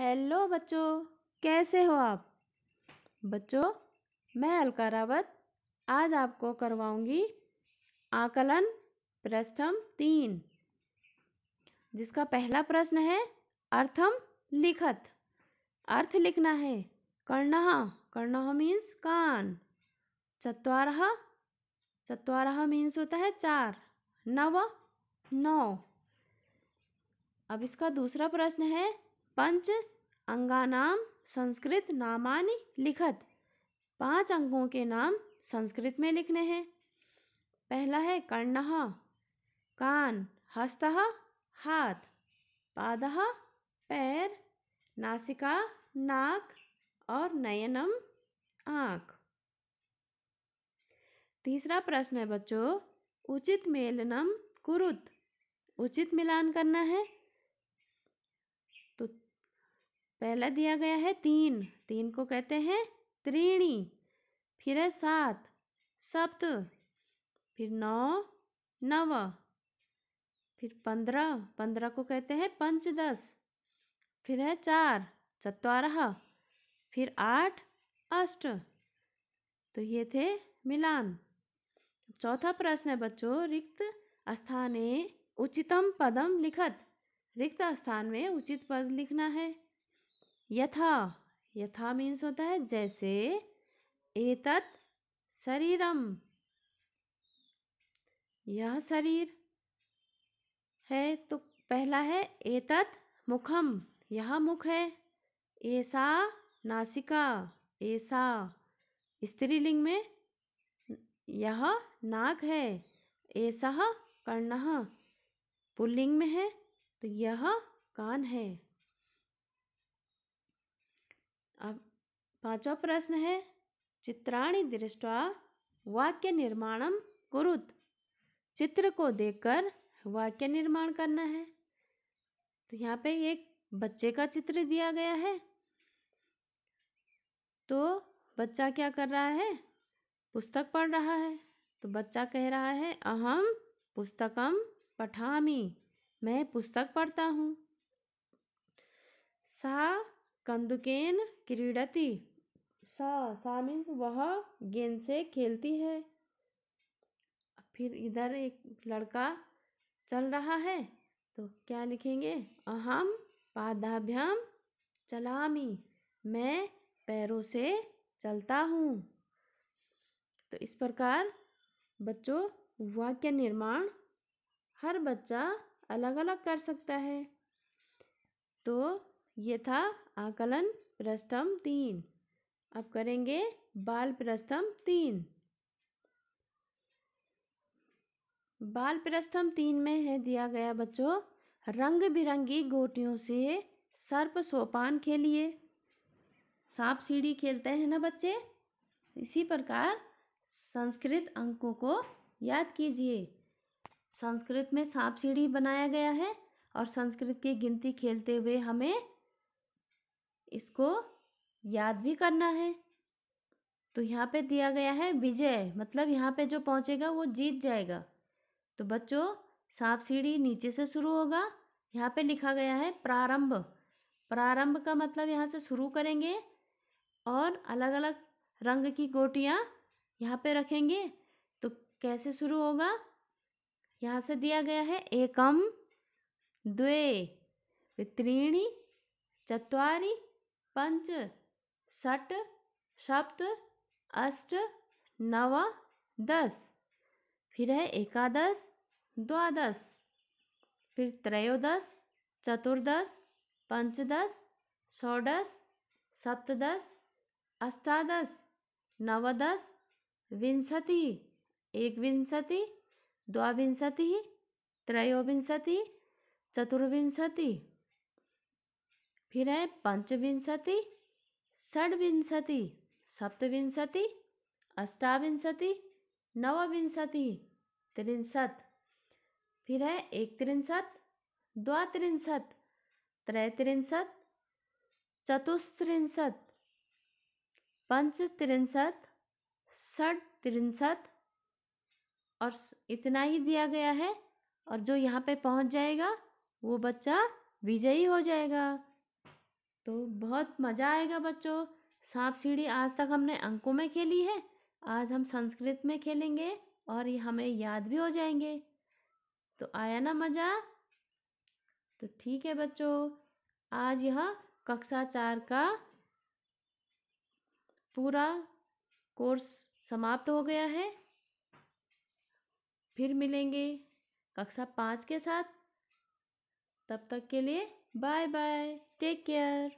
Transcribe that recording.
Hello बच्चों कैसे हो आप बच्चों मैं अलका रावत आज आपको करवाऊंगी आकलन प्रश्नम तीन जिसका पहला प्रश्न है अर्थम लिखत अर्थ लिखना है कर्णह कर्णह मीन्स कान चत्वारह चत्वारह मीन्स होता है चार नव नौ अब इसका दूसरा प्रश्न है पंच अंगानाम संस्कृत नामानि लिखत पांच अंगों के नाम संस्कृत में लिखने हैं पहला है कर्ण कान हस्त हाथ पाद पैर नासिका नाक और नयनम आँख तीसरा प्रश्न है बच्चों उचित मेलनम कुरुत उचित मिलान करना है पहला दिया गया है तीन तीन को कहते हैं त्रीणी फिर है सात सप्त फिर नौ नव फिर पंद्रह पंद्रह को कहते हैं पंचदस फिर है चार चतवारह फिर आठ अष्ट तो ये थे मिलान चौथा प्रश्न है बच्चों रिक्त स्थाने उचितम पदम लिखत रिक्त स्थान में उचित पद लिखना है यथा यथा मीन्स होता है जैसे एतत् शरीरम यह शरीर है तो पहला है एतत् मुखम यह मुख है ऐसा नासिका ऐसा स्त्रीलिंग में यह नाक है ऐसा कर्ण पुल्लिंग में है तो यह कान है अब पांचवा प्रश्न है चित्राणी दृष्टवा वाक्य निर्माणम कुरुत चित्र को देखकर वाक्य निर्माण करना है तो यहाँ पे एक बच्चे का चित्र दिया गया है तो बच्चा क्या कर रहा है पुस्तक पढ़ रहा है तो बच्चा कह रहा है अहम पुस्तकम पठामी मैं पुस्तक पढ़ता हूँ सा कंदुकेन क्रीडती सा सा मीन्स वह गेंद से खेलती है फिर इधर एक लड़का चल रहा है तो क्या लिखेंगे अहम पादाभ्याम चलामी मैं पैरों से चलता हूँ तो इस प्रकार बच्चों वाक्य निर्माण हर बच्चा अलग अलग कर सकता है तो ये था आकलन प्रस्थम तीन अब करेंगे बाल प्रस्थम तीन बाल प्रस्थम तीन में है दिया गया बच्चों रंग बिरंगी गोटियों से सर्प सोपान खेलिए सांप सीढ़ी खेलते हैं ना बच्चे इसी प्रकार संस्कृत अंकों को याद कीजिए संस्कृत में सांप सीढ़ी बनाया गया है और संस्कृत की गिनती खेलते हुए हमें इसको याद भी करना है तो यहाँ पे दिया गया है विजय मतलब यहाँ पे जो पहुँचेगा वो जीत जाएगा तो बच्चों सांप सीढ़ी नीचे से शुरू होगा यहाँ पे लिखा गया है प्रारंभ प्रारंभ का मतलब यहाँ से शुरू करेंगे और अलग अलग रंग की गोटियाँ यहाँ पे रखेंगे तो कैसे शुरू होगा यहाँ से दिया गया है एकम द्वे त्रीणी चतवारी पंच षट सप्त अष्ट नव दस फिर है एकादश द्वादश फिर त्रयोदश चतुर्दश पंचदश षोडश सप्तदश अष्टादश नवदश विंशति एक विंशति द्वाविंशति त्रयोविंशति चतुर्विंशति फिर है पंचविंशति षडविंशति सप्तविंशति अष्टाविंशति नवविंशति त्रिंशत फिर है एक त्रिंशत द्वात्रिंशत त्रैत्रिंशत चतुस्त्रिंशत त्रिंशत षड त्रिंशत और इतना ही दिया गया है और जो यहाँ पे पहुँच जाएगा वो बच्चा विजयी हो जाएगा तो बहुत मज़ा आएगा बच्चों सांप सीढ़ी आज तक हमने अंकों में खेली है आज हम संस्कृत में खेलेंगे और ये हमें याद भी हो जाएंगे तो आया ना मज़ा तो ठीक है बच्चों आज यह कक्षा चार का पूरा कोर्स समाप्त हो गया है फिर मिलेंगे कक्षा पाँच के साथ तब तक के लिए Bye bye. Take care.